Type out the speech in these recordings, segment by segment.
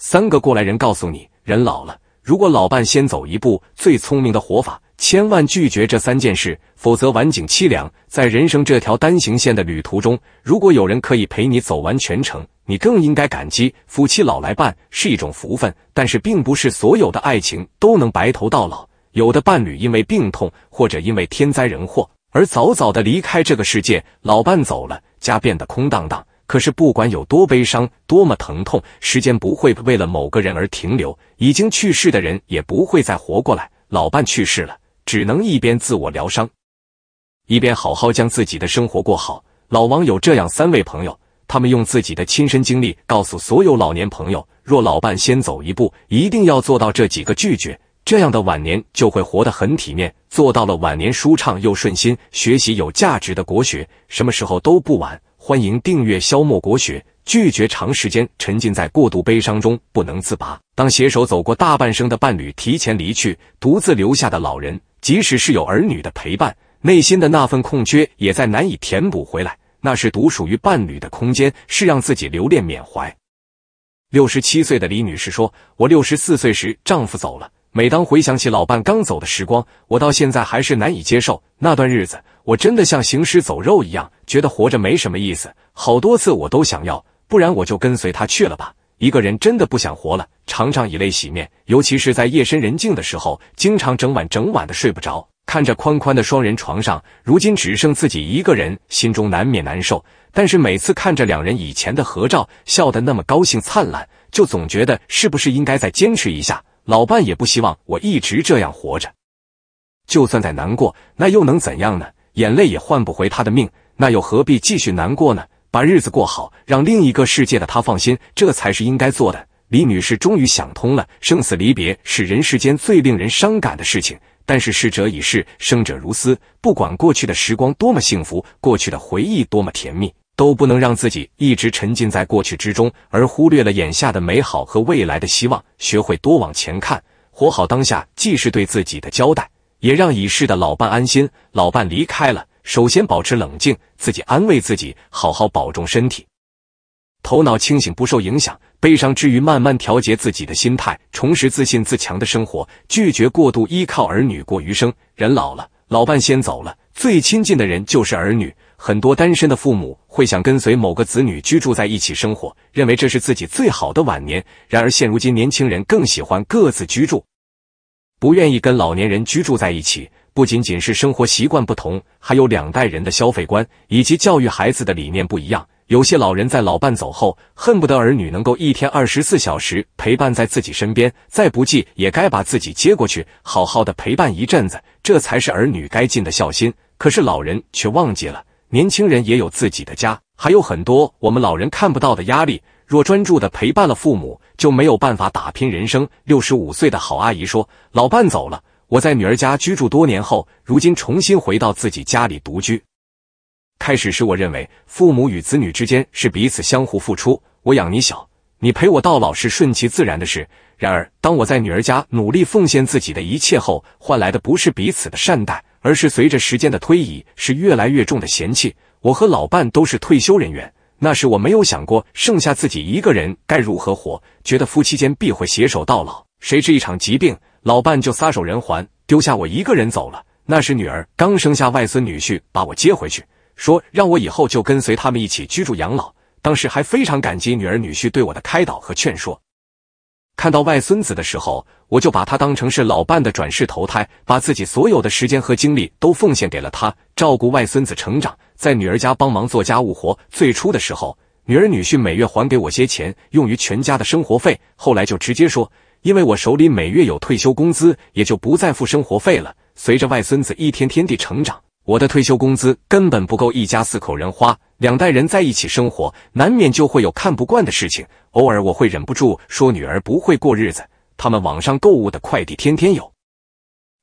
三个过来人告诉你，人老了，如果老伴先走一步，最聪明的活法，千万拒绝这三件事，否则晚景凄凉。在人生这条单行线的旅途中，如果有人可以陪你走完全程，你更应该感激。夫妻老来伴是一种福分，但是并不是所有的爱情都能白头到老。有的伴侣因为病痛或者因为天灾人祸而早早的离开这个世界，老伴走了，家变得空荡荡。可是，不管有多悲伤，多么疼痛，时间不会为了某个人而停留。已经去世的人也不会再活过来。老伴去世了，只能一边自我疗伤，一边好好将自己的生活过好。老王有这样三位朋友，他们用自己的亲身经历告诉所有老年朋友：若老伴先走一步，一定要做到这几个拒绝，这样的晚年就会活得很体面。做到了晚年舒畅又顺心，学习有价值的国学，什么时候都不晚。欢迎订阅消磨国学，拒绝长时间沉浸在过度悲伤中不能自拔。当携手走过大半生的伴侣提前离去，独自留下的老人，即使是有儿女的陪伴，内心的那份空缺也在难以填补回来。那是独属于伴侣的空间，是让自己留恋缅怀。六十七岁的李女士说：“我六十四岁时，丈夫走了。”每当回想起老伴刚走的时光，我到现在还是难以接受那段日子。我真的像行尸走肉一样，觉得活着没什么意思。好多次我都想要，不然我就跟随他去了吧。一个人真的不想活了，常常以泪洗面，尤其是在夜深人静的时候，经常整晚整晚的睡不着。看着宽宽的双人床上，如今只剩自己一个人，心中难免难受。但是每次看着两人以前的合照，笑得那么高兴灿烂，就总觉得是不是应该再坚持一下。老伴也不希望我一直这样活着，就算再难过，那又能怎样呢？眼泪也换不回他的命，那又何必继续难过呢？把日子过好，让另一个世界的他放心，这才是应该做的。李女士终于想通了，生死离别是人世间最令人伤感的事情，但是逝者已逝，生者如斯。不管过去的时光多么幸福，过去的回忆多么甜蜜。都不能让自己一直沉浸在过去之中，而忽略了眼下的美好和未来的希望。学会多往前看，活好当下，既是对自己的交代，也让已逝的老伴安心。老伴离开了，首先保持冷静，自己安慰自己，好好保重身体，头脑清醒不受影响。悲伤之余，慢慢调节自己的心态，重拾自信自强的生活。拒绝过度依靠儿女过余生。人老了，老伴先走了，最亲近的人就是儿女。很多单身的父母会想跟随某个子女居住在一起生活，认为这是自己最好的晚年。然而，现如今年轻人更喜欢各自居住，不愿意跟老年人居住在一起。不仅仅是生活习惯不同，还有两代人的消费观以及教育孩子的理念不一样。有些老人在老伴走后，恨不得儿女能够一天二十四小时陪伴在自己身边，再不济也该把自己接过去，好好的陪伴一阵子，这才是儿女该尽的孝心。可是老人却忘记了。年轻人也有自己的家，还有很多我们老人看不到的压力。若专注的陪伴了父母，就没有办法打拼人生。六十五岁的郝阿姨说：“老伴走了，我在女儿家居住多年后，如今重新回到自己家里独居。开始时，我认为父母与子女之间是彼此相互付出，我养你小，你陪我到老是顺其自然的事。然而，当我在女儿家努力奉献自己的一切后，换来的不是彼此的善待。”而是随着时间的推移，是越来越重的嫌弃。我和老伴都是退休人员，那时我没有想过剩下自己一个人该如何活，觉得夫妻间必会携手到老。谁知一场疾病，老伴就撒手人寰，丢下我一个人走了。那时女儿刚生下外孙女婿，把我接回去，说让我以后就跟随他们一起居住养老。当时还非常感激女儿女婿对我的开导和劝说。看到外孙子的时候，我就把他当成是老伴的转世投胎，把自己所有的时间和精力都奉献给了他，照顾外孙子成长，在女儿家帮忙做家务活。最初的时候，女儿女婿每月还给我些钱，用于全家的生活费。后来就直接说，因为我手里每月有退休工资，也就不再付生活费了。随着外孙子一天天地成长。我的退休工资根本不够一家四口人花，两代人在一起生活，难免就会有看不惯的事情。偶尔我会忍不住说女儿不会过日子，他们网上购物的快递天天有，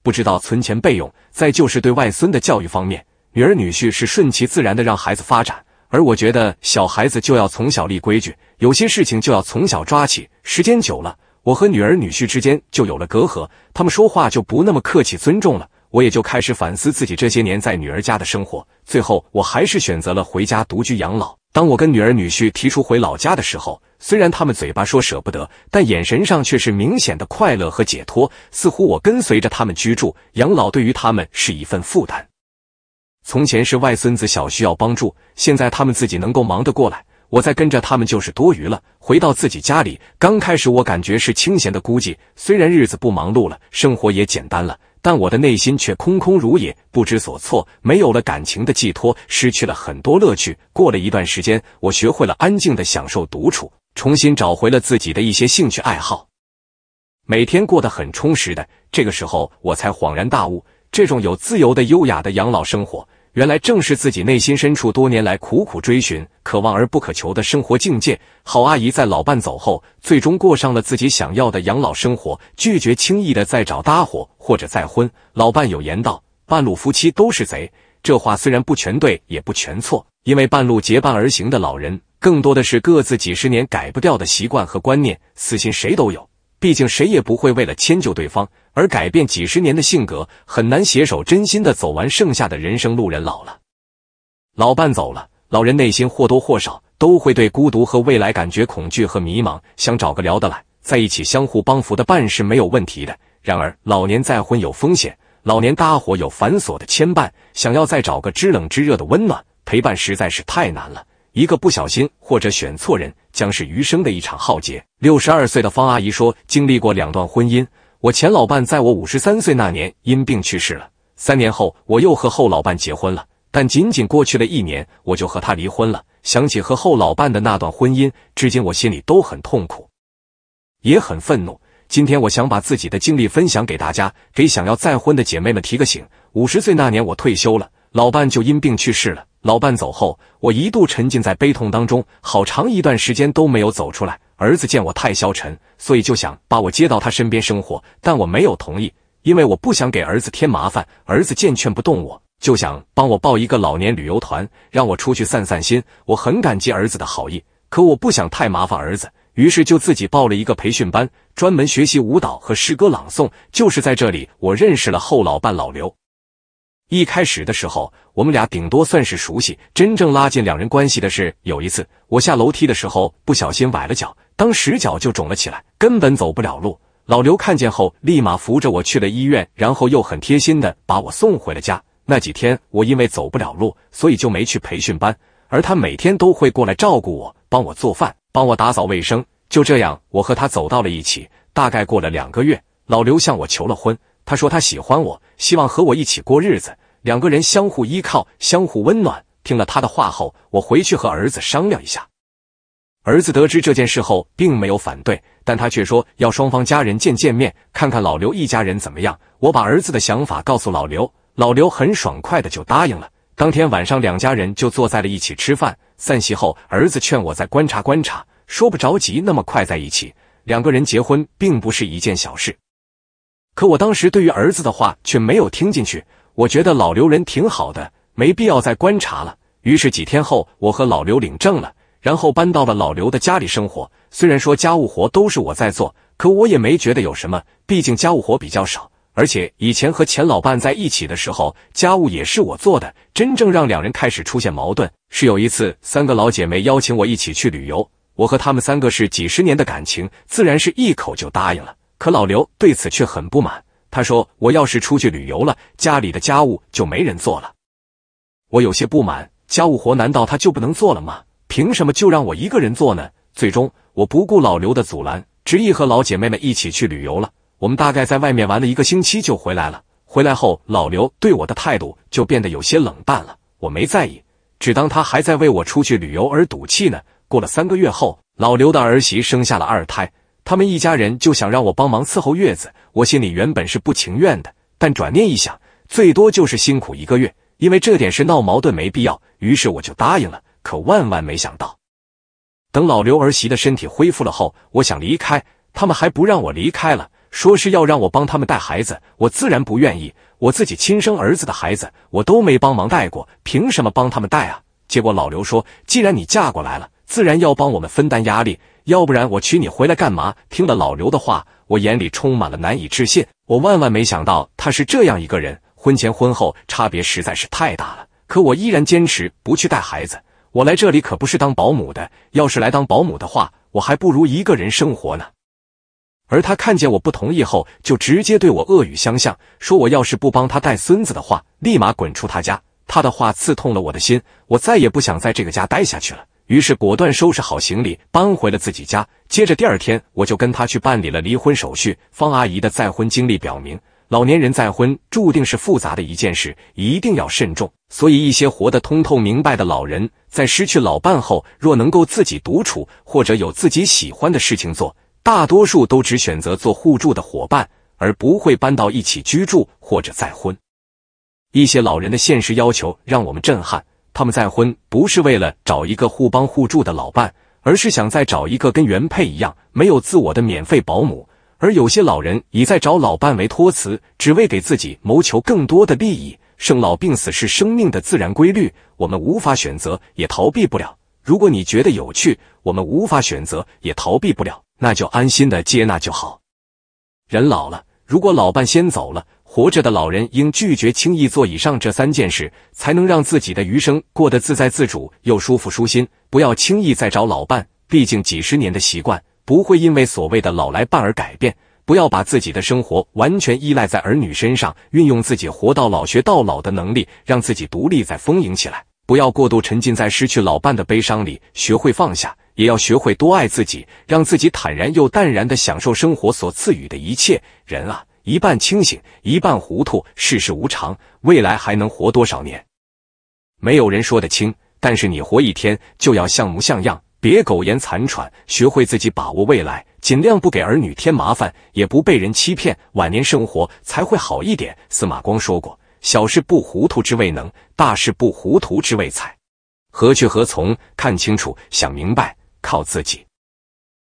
不知道存钱备用。再就是对外孙的教育方面，女儿女婿是顺其自然的让孩子发展，而我觉得小孩子就要从小立规矩，有些事情就要从小抓起。时间久了，我和女儿女婿之间就有了隔阂，他们说话就不那么客气尊重了。我也就开始反思自己这些年在女儿家的生活，最后我还是选择了回家独居养老。当我跟女儿女婿提出回老家的时候，虽然他们嘴巴说舍不得，但眼神上却是明显的快乐和解脱，似乎我跟随着他们居住养老对于他们是一份负担。从前是外孙子小需要帮助，现在他们自己能够忙得过来，我再跟着他们就是多余了。回到自己家里，刚开始我感觉是清闲的孤寂，虽然日子不忙碌了，生活也简单了。但我的内心却空空如也，不知所措，没有了感情的寄托，失去了很多乐趣。过了一段时间，我学会了安静的享受独处，重新找回了自己的一些兴趣爱好，每天过得很充实的。这个时候，我才恍然大悟，这种有自由的优雅的养老生活。原来正是自己内心深处多年来苦苦追寻、渴望而不可求的生活境界。郝阿姨在老伴走后，最终过上了自己想要的养老生活，拒绝轻易的再找搭伙或者再婚。老伴有言道：“半路夫妻都是贼。”这话虽然不全对，也不全错，因为半路结伴而行的老人，更多的是各自几十年改不掉的习惯和观念，私心谁都有。毕竟谁也不会为了迁就对方而改变几十年的性格，很难携手真心的走完剩下的人生。路人老了，老伴走了，老人内心或多或少都会对孤独和未来感觉恐惧和迷茫，想找个聊得来、在一起相互帮扶的伴是没有问题的。然而老年再婚有风险，老年搭伙有繁琐的牵绊，想要再找个知冷知热的温暖陪伴实在是太难了。一个不小心或者选错人，将是余生的一场浩劫。六十二岁的方阿姨说：“经历过两段婚姻，我前老伴在我五十三岁那年因病去世了。三年后，我又和后老伴结婚了，但仅仅过去了一年，我就和他离婚了。想起和后老伴的那段婚姻，至今我心里都很痛苦，也很愤怒。今天，我想把自己的经历分享给大家，给想要再婚的姐妹们提个醒。五十岁那年，我退休了，老伴就因病去世了。”老伴走后，我一度沉浸在悲痛当中，好长一段时间都没有走出来。儿子见我太消沉，所以就想把我接到他身边生活，但我没有同意，因为我不想给儿子添麻烦。儿子见劝不动我，就想帮我报一个老年旅游团，让我出去散散心。我很感激儿子的好意，可我不想太麻烦儿子，于是就自己报了一个培训班，专门学习舞蹈和诗歌朗诵。就是在这里，我认识了后老伴老刘。一开始的时候，我们俩顶多算是熟悉。真正拉近两人关系的是有一次，我下楼梯的时候不小心崴了脚，当时脚就肿了起来，根本走不了路。老刘看见后，立马扶着我去了医院，然后又很贴心的把我送回了家。那几天，我因为走不了路，所以就没去培训班，而他每天都会过来照顾我，帮我做饭，帮我打扫卫生。就这样，我和他走到了一起。大概过了两个月，老刘向我求了婚。他说他喜欢我，希望和我一起过日子，两个人相互依靠，相互温暖。听了他的话后，我回去和儿子商量一下。儿子得知这件事后，并没有反对，但他却说要双方家人见见面，看看老刘一家人怎么样。我把儿子的想法告诉老刘，老刘很爽快的就答应了。当天晚上，两家人就坐在了一起吃饭。散席后，儿子劝我再观察观察，说不着急那么快在一起，两个人结婚并不是一件小事。可我当时对于儿子的话却没有听进去，我觉得老刘人挺好的，没必要再观察了。于是几天后，我和老刘领证了，然后搬到了老刘的家里生活。虽然说家务活都是我在做，可我也没觉得有什么，毕竟家务活比较少，而且以前和前老伴在一起的时候，家务也是我做的。真正让两人开始出现矛盾，是有一次三个老姐妹邀请我一起去旅游，我和她们三个是几十年的感情，自然是一口就答应了。可老刘对此却很不满。他说：“我要是出去旅游了，家里的家务就没人做了。”我有些不满，家务活难道他就不能做了吗？凭什么就让我一个人做呢？最终，我不顾老刘的阻拦，执意和老姐妹们一起去旅游了。我们大概在外面玩了一个星期就回来了。回来后，老刘对我的态度就变得有些冷淡了。我没在意，只当他还在为我出去旅游而赌气呢。过了三个月后，老刘的儿媳生下了二胎。他们一家人就想让我帮忙伺候月子，我心里原本是不情愿的，但转念一想，最多就是辛苦一个月，因为这点事闹矛盾没必要，于是我就答应了。可万万没想到，等老刘儿媳的身体恢复了后，我想离开，他们还不让我离开了，说是要让我帮他们带孩子，我自然不愿意。我自己亲生儿子的孩子，我都没帮忙带过，凭什么帮他们带啊？结果老刘说，既然你嫁过来了，自然要帮我们分担压力。要不然我娶你回来干嘛？听了老刘的话，我眼里充满了难以置信。我万万没想到他是这样一个人，婚前婚后差别实在是太大了。可我依然坚持不去带孩子。我来这里可不是当保姆的，要是来当保姆的话，我还不如一个人生活呢。而他看见我不同意后，就直接对我恶语相向，说我要是不帮他带孙子的话，立马滚出他家。他的话刺痛了我的心，我再也不想在这个家待下去了。于是果断收拾好行李，搬回了自己家。接着第二天，我就跟他去办理了离婚手续。方阿姨的再婚经历表明，老年人再婚注定是复杂的一件事，一定要慎重。所以，一些活得通透明白的老人，在失去老伴后，若能够自己独处，或者有自己喜欢的事情做，大多数都只选择做互助的伙伴，而不会搬到一起居住或者再婚。一些老人的现实要求让我们震撼。他们再婚不是为了找一个互帮互助的老伴，而是想再找一个跟原配一样没有自我的免费保姆。而有些老人以在找老伴为托辞，只为给自己谋求更多的利益。生老病死是生命的自然规律，我们无法选择，也逃避不了。如果你觉得有趣，我们无法选择，也逃避不了，那就安心的接纳就好。人老了，如果老伴先走了。活着的老人应拒绝轻易做以上这三件事，才能让自己的余生过得自在自主又舒服舒心。不要轻易再找老伴，毕竟几十年的习惯不会因为所谓的老来伴而改变。不要把自己的生活完全依赖在儿女身上，运用自己活到老学到老的能力，让自己独立再丰盈起来。不要过度沉浸在失去老伴的悲伤里，学会放下，也要学会多爱自己，让自己坦然又淡然地享受生活所赐予的一切。人啊。一半清醒，一半糊涂，世事无常，未来还能活多少年，没有人说得清。但是你活一天，就要像模像样，别苟延残喘，学会自己把握未来，尽量不给儿女添麻烦，也不被人欺骗，晚年生活才会好一点。司马光说过：“小事不糊涂之谓能，大事不糊涂之谓才。”何去何从？看清楚，想明白，靠自己。